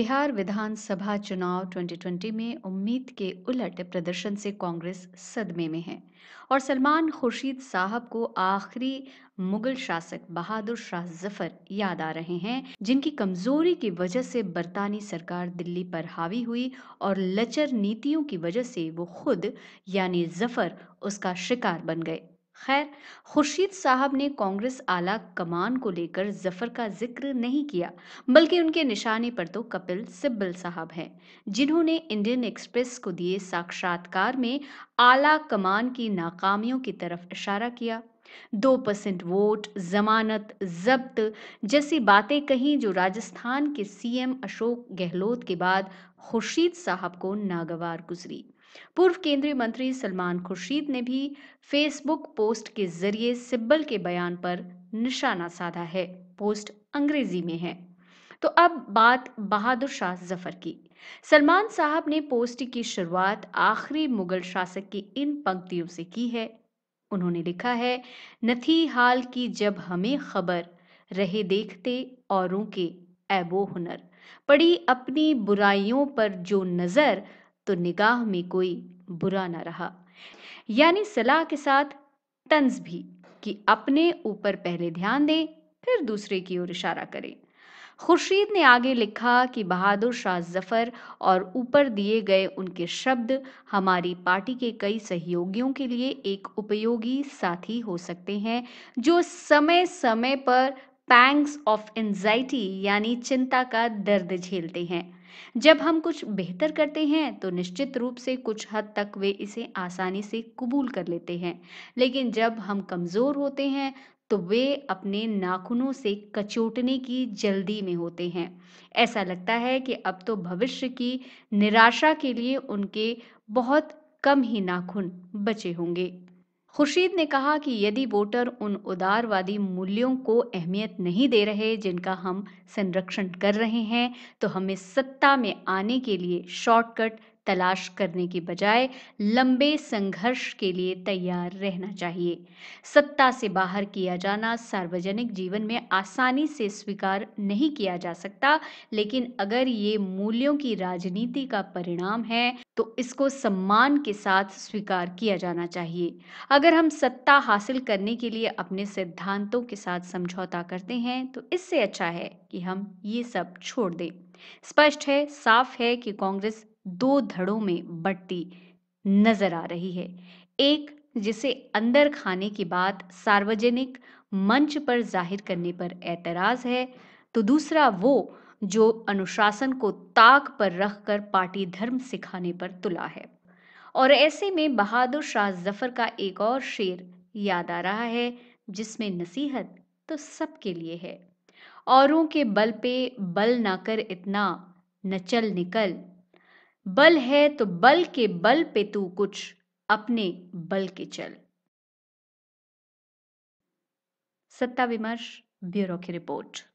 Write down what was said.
बिहार विधानसभा चुनाव 2020 में उम्मीद के उलट प्रदर्शन से कांग्रेस सदमे में है और सलमान खुर्शीद साहब को आखिरी मुगल शासक बहादुर शाह जफर याद आ रहे हैं जिनकी कमजोरी की वजह से बरतानी सरकार दिल्ली पर हावी हुई और लचर नीतियों की वजह से वो खुद यानी जफर उसका शिकार बन गए खैर खुर्शीद साहब ने कांग्रेस आला कमान को लेकर जफर का जिक्र नहीं किया बल्कि उनके निशाने पर तो कपिल सिब्बल साहब हैं जिन्होंने इंडियन एक्सप्रेस को दिए साक्षात्कार में आला कमान की नाकामियों की तरफ इशारा किया दो परसेंट वोट जमानत जब्त जैसी बातें कहीं जो राजस्थान के सीएम अशोक गहलोत के बाद खुर्शीद साहब को नागवार गुजरी पूर्व केंद्रीय मंत्री सलमान खुर्शीद ने भी फेसबुक पोस्ट के जरिए सिब्बल के बयान पर निशाना साधा है पोस्ट अंग्रेजी में है तो अब बात बहादुर शाह जफर की सलमान साहब ने पोस्ट की शुरुआत आखिरी मुगल शासक की इन पंक्तियों से की है उन्होंने लिखा है नथी हाल की जब हमें खबर रहे देखते औरों के ऐबो हुनर पड़ी अपनी बुराइयों पर जो नज़र तो निगाह में कोई बुरा ना रहा यानी सलाह के साथ तंज भी कि अपने ऊपर पहले ध्यान दें फिर दूसरे की ओर इशारा करें खुर्शीद ने आगे लिखा कि बहादुर शाह जफर और ऊपर दिए गए उनके शब्द हमारी पार्टी के कई सहयोगियों के लिए एक उपयोगी साथी हो सकते हैं जो समय समय पर पैंग्स ऑफ एंजाइटी यानी चिंता का दर्द झेलते हैं जब हम कुछ बेहतर करते हैं तो निश्चित रूप से कुछ हद तक वे इसे आसानी से कबूल कर लेते हैं लेकिन जब हम कमज़ोर होते हैं तो वे अपने नाखूनों से कचोटने की जल्दी में होते हैं ऐसा लगता है कि अब तो भविष्य की निराशा के लिए उनके बहुत कम ही नाखून बचे होंगे खुर्शीद ने कहा कि यदि वोटर उन उदारवादी मूल्यों को अहमियत नहीं दे रहे जिनका हम संरक्षण कर रहे हैं तो हमें सत्ता में आने के लिए शॉर्टकट तलाश करने के बजाय लंबे संघर्ष के लिए तैयार रहना चाहिए सत्ता से बाहर किया जाना सार्वजनिक जीवन में आसानी से स्वीकार नहीं किया जा सकता लेकिन अगर ये मूल्यों की राजनीति का परिणाम है तो इसको सम्मान के साथ स्वीकार किया जाना चाहिए अगर हम सत्ता हासिल करने के लिए अपने सिद्धांतों के साथ समझौता करते हैं तो इससे अच्छा है कि हम ये सब छोड़ दें स्पष्ट है साफ है कि कांग्रेस दो धड़ों में बढ़ती नजर आ रही है एक जिसे अंदर खाने की बात सार्वजनिक मंच पर जाहिर करने पर एतराज है तो दूसरा वो जो अनुशासन को ताक पर रखकर पार्टी धर्म सिखाने पर तुला है और ऐसे में बहादुर शाह जफर का एक और शेर याद आ रहा है जिसमें नसीहत तो सबके लिए है औरों के बल पे बल ना कर इतना न चल निकल बल है तो बल के बल पे तू कुछ अपने बल के चल सत्ता विमर्श ब्यूरो की रिपोर्ट